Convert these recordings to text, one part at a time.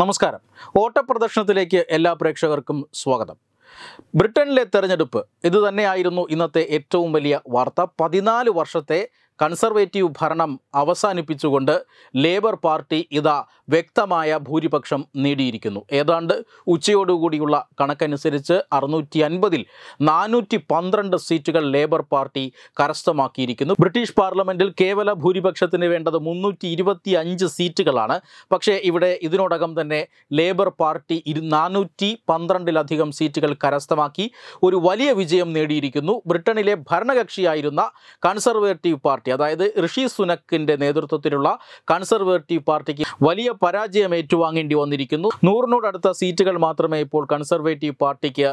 നമസ്കാരം ഓട്ടപ്രദർശനത്തിലേക്ക് എല്ലാ പ്രേക്ഷകർക്കും സ്വാഗതം ബ്രിട്ടനിലെ തെരഞ്ഞെടുപ്പ് ഇതുതന്നെയായിരുന്നു ഇന്നത്തെ ഏറ്റവും വലിയ വാർത്ത പതിനാല് വർഷത്തെ കൺസർവേറ്റീവ് ഭരണം അവസാനിപ്പിച്ചുകൊണ്ട് ലേബർ പാർട്ടി ഇതാ വ്യക്തമായ ഭൂരിപക്ഷം നേടിയിരിക്കുന്നു ഏതാണ്ട് ഉച്ചയോടുകൂടിയുള്ള കണക്കനുസരിച്ച് അറുന്നൂറ്റി അൻപതിൽ നാനൂറ്റി പന്ത്രണ്ട് സീറ്റുകൾ ലേബർ പാർട്ടി കരസ്ഥമാക്കിയിരിക്കുന്നു ബ്രിട്ടീഷ് പാർലമെൻറ്റിൽ കേവല ഭൂരിപക്ഷത്തിന് വേണ്ടത് മുന്നൂറ്റി ഇരുപത്തി അഞ്ച് സീറ്റുകളാണ് പക്ഷേ ഇവിടെ ഇതിനോടകം തന്നെ ലേബർ പാർട്ടി ഇരു നാനൂറ്റി പന്ത്രണ്ടിലധികം സീറ്റുകൾ കരസ്ഥമാക്കി ഒരു വലിയ വിജയം നേടിയിരിക്കുന്നു ബ്രിട്ടനിലെ ഭരണകക്ഷിയായിരുന്ന കൺസർവേറ്റീവ് പാർട്ടി പാർട്ടി അതായത് ഋഷി സുനക്കിന്റെ നേതൃത്വത്തിലുള്ള കൺസർവേറ്റീവ് പാർട്ടിക്ക് വലിയ പരാജയം ഏറ്റുവാങ്ങേണ്ടി വന്നിരിക്കുന്നു നൂറിനോടടുത്ത സീറ്റുകൾ മാത്രമേ ഇപ്പോൾ കൺസർവേറ്റീവ് പാർട്ടിക്ക്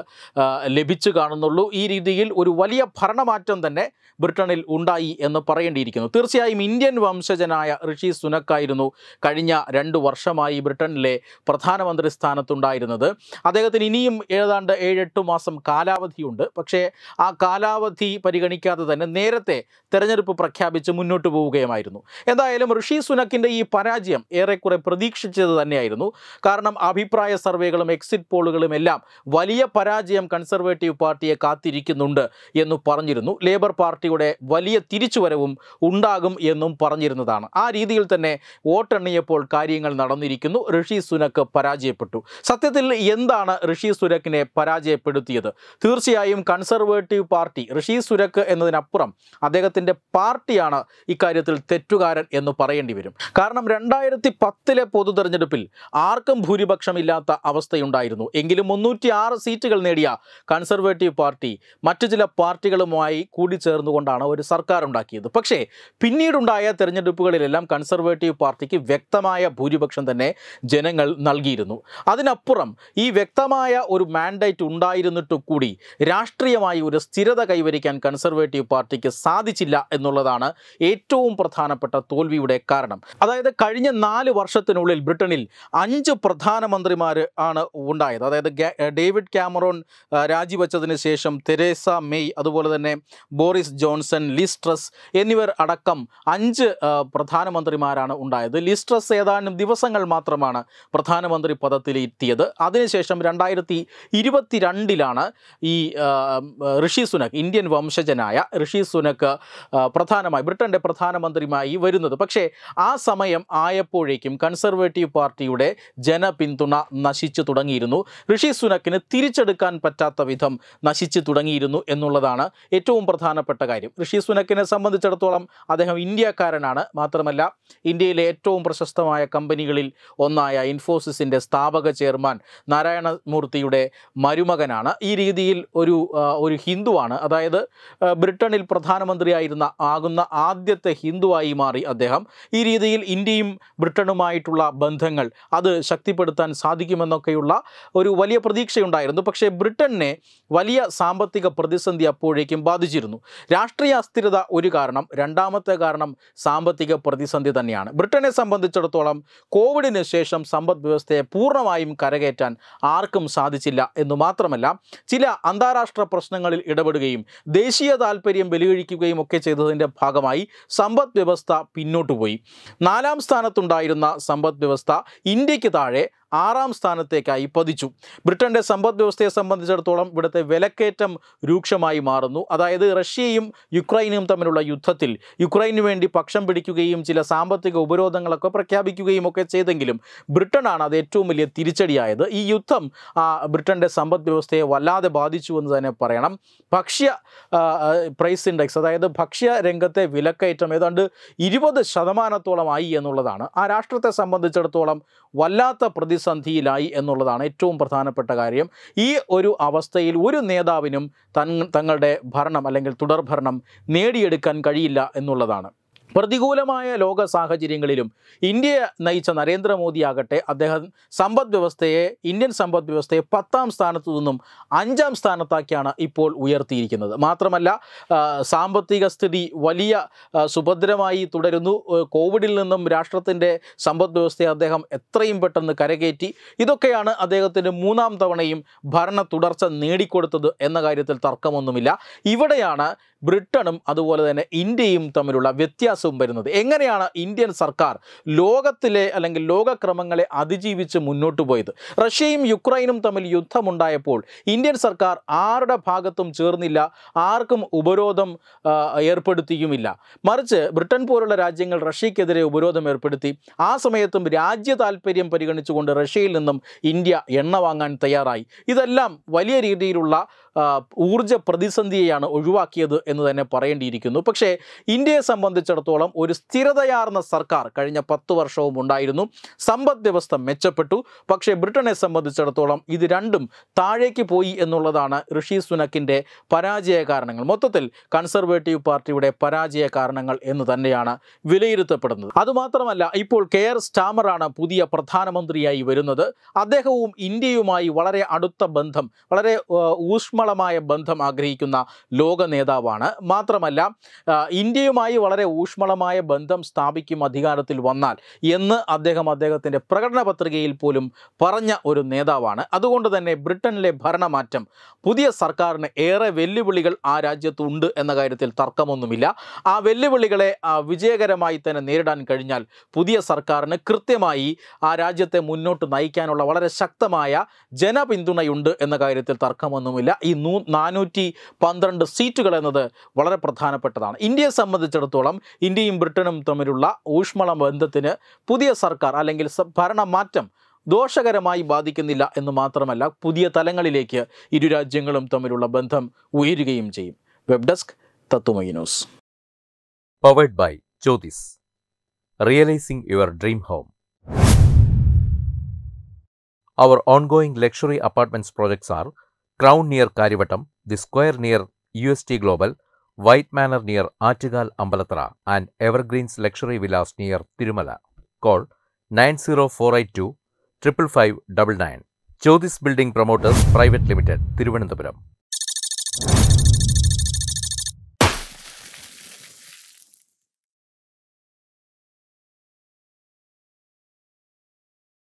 ലഭിച്ചു കാണുന്നുള്ളൂ ഈ രീതിയിൽ ഒരു വലിയ ഭരണമാറ്റം തന്നെ ബ്രിട്ടനിൽ ഉണ്ടായി എന്ന് പറയേണ്ടിയിരിക്കുന്നു തീർച്ചയായും ഇന്ത്യൻ വംശജനായ ഋഷി സുനക്കായിരുന്നു കഴിഞ്ഞ രണ്ട് വർഷമായി ബ്രിട്ടനിലെ പ്രധാനമന്ത്രി സ്ഥാനത്തുണ്ടായിരുന്നത് അദ്ദേഹത്തിന് ഇനിയും ഏതാണ്ട് ഏഴെട്ട് മാസം കാലാവധിയുണ്ട് പക്ഷേ ആ കാലാവധി പരിഗണിക്കാതെ തന്നെ നേരത്തെ തെരഞ്ഞെടുപ്പ് പ്രഖ്യാപനം പ്രഖ്യാപിച്ച് മുന്നോട്ട് പോവുകയുമായിരുന്നു എന്തായാലും ഋഷി സുനക്കിൻ്റെ ഈ പരാജയം ഏറെക്കുറെ പ്രതീക്ഷിച്ചത് തന്നെയായിരുന്നു കാരണം അഭിപ്രായ സർവേകളും എക്സിറ്റ് പോളുകളും എല്ലാം വലിയ പരാജയം കൺസർവേറ്റീവ് പാർട്ടിയെ കാത്തിരിക്കുന്നുണ്ട് എന്ന് പറഞ്ഞിരുന്നു ലേബർ പാർട്ടിയുടെ വലിയ തിരിച്ചുവരവും ഉണ്ടാകും എന്നും പറഞ്ഞിരുന്നതാണ് ആ രീതിയിൽ തന്നെ വോട്ടെണ്ണിയപ്പോൾ കാര്യങ്ങൾ നടന്നിരിക്കുന്നു ഋഷി സുനക്ക് പരാജയപ്പെട്ടു സത്യത്തിൽ എന്താണ് ഋഷി സുനക്കിനെ പരാജയപ്പെടുത്തിയത് തീർച്ചയായും കൺസർവേറ്റീവ് പാർട്ടി ഋഷി സുരക്ക് എന്നതിനപ്പുറം അദ്ദേഹത്തിൻ്റെ പാർട്ടി വ്യക്തിയാണ് ഇക്കാര്യത്തിൽ തെറ്റുകാരൻ എന്ന് പറയേണ്ടി വരും കാരണം രണ്ടായിരത്തി പത്തിലെ പൊതു തെരഞ്ഞെടുപ്പിൽ ആർക്കും ഭൂരിപക്ഷമില്ലാത്ത അവസ്ഥയുണ്ടായിരുന്നു എങ്കിലും മുന്നൂറ്റി ആറ് സീറ്റുകൾ നേടിയ കൺസർവേറ്റീവ് പാർട്ടി മറ്റു ചില പാർട്ടികളുമായി കൂടിച്ചേർന്നുകൊണ്ടാണ് ഒരു സർക്കാർ ഉണ്ടാക്കിയത് പക്ഷേ പിന്നീടുണ്ടായ തെരഞ്ഞെടുപ്പുകളിലെല്ലാം കൺസർവേറ്റീവ് പാർട്ടിക്ക് വ്യക്തമായ ഭൂരിപക്ഷം തന്നെ ജനങ്ങൾ നൽകിയിരുന്നു അതിനപ്പുറം ഈ വ്യക്തമായ ഒരു മാൻഡേറ്റ് ഉണ്ടായിരുന്നിട്ടു കൂടി രാഷ്ട്രീയമായി ഒരു സ്ഥിരത കൈവരിക്കാൻ കൺസർവേറ്റീവ് പാർട്ടിക്ക് സാധിച്ചില്ല എന്നുള്ളതാണ് എന്നതാണ് ഏറ്റവും പ്രധാനപ്പെട്ട തോൽവിയുടെ കാരണം അതായത് കഴിഞ്ഞ നാല് വർഷത്തിനുള്ളിൽ ബ്രിട്ടനിൽ അഞ്ച് പ്രധാനമന്ത്രിമാർ ആണ് ഉണ്ടായത് അതായത് ഡേവിഡ് ക്യാമറോൺ രാജിവെച്ചതിന് ശേഷം തെരേസ മെയ് അതുപോലെ തന്നെ ബോറിസ് ജോൺസൺ ലിസ്ട്രസ് എന്നിവർ അടക്കം അഞ്ച് പ്രധാനമന്ത്രിമാരാണ് ഉണ്ടായത് ലിസ്ട്രസ് ഏതാനും ദിവസങ്ങൾ മാത്രമാണ് പ്രധാനമന്ത്രി പദത്തിലെത്തിയത് അതിനുശേഷം രണ്ടായിരത്തി ഇരുപത്തിരണ്ടിലാണ് ഈ ഋഷി സുനക് ഇന്ത്യൻ വംശജനായ ഋഷി സുനക് പ്രധാന പ്രധാനമായി ബ്രിട്ടൻ്റെ പ്രധാനമന്ത്രിയുമായി വരുന്നത് പക്ഷേ ആ സമയം ആയപ്പോഴേക്കും കൺസർവേറ്റീവ് പാർട്ടിയുടെ ജനപിന്തുണ നശിച്ചു തുടങ്ങിയിരുന്നു ഋഷി സുനക്കിന് തിരിച്ചെടുക്കാൻ പറ്റാത്ത വിധം നശിച്ചു തുടങ്ങിയിരുന്നു എന്നുള്ളതാണ് ഏറ്റവും പ്രധാനപ്പെട്ട കാര്യം ഋഷി സുനക്കിനെ സംബന്ധിച്ചിടത്തോളം അദ്ദേഹം ഇന്ത്യക്കാരനാണ് മാത്രമല്ല ഇന്ത്യയിലെ ഏറ്റവും പ്രശസ്തമായ കമ്പനികളിൽ ഒന്നായ ഇൻഫോസിസിൻ്റെ സ്ഥാപക ചെയർമാൻ നാരായണമൂർത്തിയുടെ മരുമകനാണ് ഈ രീതിയിൽ ഒരു ഒരു ഹിന്ദുവാണ് അതായത് ബ്രിട്ടനിൽ പ്രധാനമന്ത്രിയായിരുന്ന ആകുന്ന വന്ന ആദ്യത്തെ ഹിന്ദുവായി മാറി അദ്ദേഹം ഈ രീതിയിൽ ഇന്ത്യയും ബ്രിട്ടനുമായിട്ടുള്ള ബന്ധങ്ങൾ അത് ശക്തിപ്പെടുത്താൻ സാധിക്കുമെന്നൊക്കെയുള്ള ഒരു വലിയ പ്രതീക്ഷയുണ്ടായിരുന്നു പക്ഷേ ബ്രിട്ടനെ വലിയ സാമ്പത്തിക പ്രതിസന്ധി അപ്പോഴേക്കും ബാധിച്ചിരുന്നു രാഷ്ട്രീയ അസ്ഥിരത ഒരു കാരണം രണ്ടാമത്തെ കാരണം സാമ്പത്തിക പ്രതിസന്ധി തന്നെയാണ് ബ്രിട്ടനെ സംബന്ധിച്ചിടത്തോളം കോവിഡിന് ശേഷം സമ്പദ് വ്യവസ്ഥയെ പൂർണ്ണമായും കരകയറ്റാൻ ആർക്കും സാധിച്ചില്ല എന്നു മാത്രമല്ല ചില അന്താരാഷ്ട്ര പ്രശ്നങ്ങളിൽ ഇടപെടുകയും ദേശീയ താല്പര്യം ബലികഴിക്കുകയും ഒക്കെ ചെയ്തതിൻ്റെ ഭാഗമായി സമ്പദ് വ്യവസ്ഥ പിന്നോട്ടു പോയി നാലാം സ്ഥാനത്തുണ്ടായിരുന്ന സമ്പദ് വ്യവസ്ഥ ഇന്ത്യക്ക് താഴെ ആറാം സ്ഥാനത്തേക്കായി പതിച്ചു ബ്രിട്ടന്റെ സമ്പദ് വ്യവസ്ഥയെ സംബന്ധിച്ചിടത്തോളം ഇവിടുത്തെ വിലക്കയറ്റം രൂക്ഷമായി മാറുന്നു അതായത് റഷ്യയും യുക്രൈനും തമ്മിലുള്ള യുദ്ധത്തിൽ യുക്രൈനു വേണ്ടി പക്ഷം പിടിക്കുകയും ചില സാമ്പത്തിക ഉപരോധങ്ങളൊക്കെ പ്രഖ്യാപിക്കുകയും ഒക്കെ ചെയ്തെങ്കിലും ബ്രിട്ടനാണ് അത് ഏറ്റവും വലിയ തിരിച്ചടിയായത് ഈ യുദ്ധം ബ്രിട്ടന്റെ സമ്പദ് വ്യവസ്ഥയെ വല്ലാതെ ബാധിച്ചു എന്ന് തന്നെ പറയണം ഭക്ഷ്യ പ്രൈസ് ഇൻഡെക്സ് അതായത് ഭക്ഷ്യ രംഗത്തെ വിലക്കയറ്റം ഏതാണ്ട് ഇരുപത് ശതമാനത്തോളമായി എന്നുള്ളതാണ് ആ രാഷ്ട്രത്തെ സംബന്ധിച്ചിടത്തോളം വല്ലാത്ത പ്രതി പ്രതിസന്ധിയിലായി എന്നുള്ളതാണ് ഏറ്റവും പ്രധാനപ്പെട്ട കാര്യം ഈ ഒരു അവസ്ഥയിൽ ഒരു നേതാവിനും തങ്ങളുടെ ഭരണം അല്ലെങ്കിൽ തുടർഭരണം നേടിയെടുക്കാൻ കഴിയില്ല എന്നുള്ളതാണ് പ്രതികൂലമായ ലോക സാഹചര്യങ്ങളിലും ഇന്ത്യയെ നയിച്ച ആകട്ടെ അദ്ദേഹം സമ്പദ് വ്യവസ്ഥയെ ഇന്ത്യൻ സമ്പദ് വ്യവസ്ഥയെ പത്താം സ്ഥാനത്തു നിന്നും അഞ്ചാം സ്ഥാനത്താക്കിയാണ് ഇപ്പോൾ ഉയർത്തിയിരിക്കുന്നത് മാത്രമല്ല സാമ്പത്തിക സ്ഥിതി വലിയ സുഭദ്രമായി തുടരുന്നു കോവിഡിൽ നിന്നും രാഷ്ട്രത്തിൻ്റെ സമ്പദ് വ്യവസ്ഥയെ അദ്ദേഹം എത്രയും പെട്ടെന്ന് കരകയറ്റി ഇതൊക്കെയാണ് അദ്ദേഹത്തിൻ്റെ മൂന്നാം തവണയും ഭരണ തുടർച്ച നേടിക്കൊടുത്തത് എന്ന കാര്യത്തിൽ തർക്കമൊന്നുമില്ല ഇവിടെയാണ് ബ്രിട്ടനും അതുപോലെ തന്നെ ഇന്ത്യയും തമ്മിലുള്ള വ്യത്യാസവും വരുന്നത് എങ്ങനെയാണ് ഇന്ത്യൻ സർക്കാർ ലോകത്തിലെ അല്ലെങ്കിൽ ലോകക്രമങ്ങളെ അതിജീവിച്ച് മുന്നോട്ട് പോയത് റഷ്യയും യുക്രൈനും തമ്മിൽ യുദ്ധമുണ്ടായപ്പോൾ ഇന്ത്യൻ സർക്കാർ ആരുടെ ഭാഗത്തും ചേർന്നില്ല ആർക്കും ഉപരോധം ഏർപ്പെടുത്തിയുമില്ല മറിച്ച് ബ്രിട്ടൻ പോലുള്ള രാജ്യങ്ങൾ റഷ്യക്കെതിരെ ഉപരോധം ഏർപ്പെടുത്തി ആ സമയത്തും രാജ്യ താല്പര്യം പരിഗണിച്ചുകൊണ്ട് റഷ്യയിൽ നിന്നും ഇന്ത്യ എണ്ണ വാങ്ങാൻ തയ്യാറായി ഇതെല്ലാം വലിയ രീതിയിലുള്ള ഊർജ പ്രതിസന്ധിയെയാണ് ഒഴിവാക്കിയത് എന്ന് തന്നെ പറയേണ്ടിയിരിക്കുന്നു പക്ഷേ ഇന്ത്യയെ സംബന്ധിച്ചിടത്തോളം ഒരു സ്ഥിരതയാർന്ന സർക്കാർ കഴിഞ്ഞ പത്ത് വർഷവും ഉണ്ടായിരുന്നു സമ്പദ് വ്യവസ്ഥ മെച്ചപ്പെട്ടു പക്ഷേ ബ്രിട്ടനെ സംബന്ധിച്ചിടത്തോളം ഇത് രണ്ടും താഴേക്ക് പോയി എന്നുള്ളതാണ് ഋഷി സുനക്കിൻ്റെ പരാജയ കാരണങ്ങൾ മൊത്തത്തിൽ കൺസർവേറ്റീവ് പാർട്ടിയുടെ പരാജയ കാരണങ്ങൾ എന്ന് തന്നെയാണ് വിലയിരുത്തപ്പെടുന്നത് അതുമാത്രമല്ല ഇപ്പോൾ കെ ആർ സ്റ്റാമറാണ് പുതിയ പ്രധാനമന്ത്രിയായി വരുന്നത് അദ്ദേഹവും ഇന്ത്യയുമായി വളരെ അടുത്ത ബന്ധം വളരെ ഊഷ്മള ഊഷ്മളമായ ബന്ധം ആഗ്രഹിക്കുന്ന ലോക നേതാവാണ് മാത്രമല്ല ഇന്ത്യയുമായി വളരെ ഊഷ്മളമായ ബന്ധം സ്ഥാപിക്കും അധികാരത്തിൽ വന്നാൽ എന്ന് അദ്ദേഹം അദ്ദേഹത്തിൻ്റെ പ്രകടന പത്രികയിൽ പോലും പറഞ്ഞ ഒരു നേതാവാണ് അതുകൊണ്ട് തന്നെ ബ്രിട്ടനിലെ ഭരണമാറ്റം പുതിയ സർക്കാരിന് ഏറെ വെല്ലുവിളികൾ ആ രാജ്യത്തുണ്ട് എന്ന കാര്യത്തിൽ തർക്കമൊന്നുമില്ല ആ വെല്ലുവിളികളെ വിജയകരമായി തന്നെ നേരിടാൻ കഴിഞ്ഞാൽ പുതിയ സർക്കാരിന് കൃത്യമായി ആ രാജ്യത്തെ മുന്നോട്ട് നയിക്കാനുള്ള വളരെ ശക്തമായ ജനപിന്തുണയുണ്ട് എന്ന കാര്യത്തിൽ തർക്കമൊന്നുമില്ല ഈ നൂ നാനൂറ്റി പന്ത്രണ്ട് സീറ്റുകൾ എന്നത് വളരെ പ്രധാനപ്പെട്ടതാണ് ഇന്ത്യയെ സംബന്ധിച്ചിടത്തോളം ഇന്ത്യയും ബ്രിട്ടനും തമ്മിലുള്ള ഊഷ്മള ബന്ധത്തിന് പുതിയ സർക്കാർ അല്ലെങ്കിൽ ഭരണമാറ്റം ദോഷകരമായി ബാധിക്കുന്നില്ല എന്ന് മാത്രമല്ല പുതിയ തലങ്ങളിലേക്ക് ഇരു രാജ്യങ്ങളും തമ്മിലുള്ള ബന്ധം ഉയരുകയും ചെയ്യും web desk Tatwamayi news powered by Jyothis realising your dream home Our ongoing luxury apartments projects are Crown near Karivatham, the square near UST Global, White Manor near Artigal Ambalatra, and Evergreen's Luxury Villas near Tirumala. Call 90482 Chodis Building Promoters Private Limited, Thiruvananthapuram.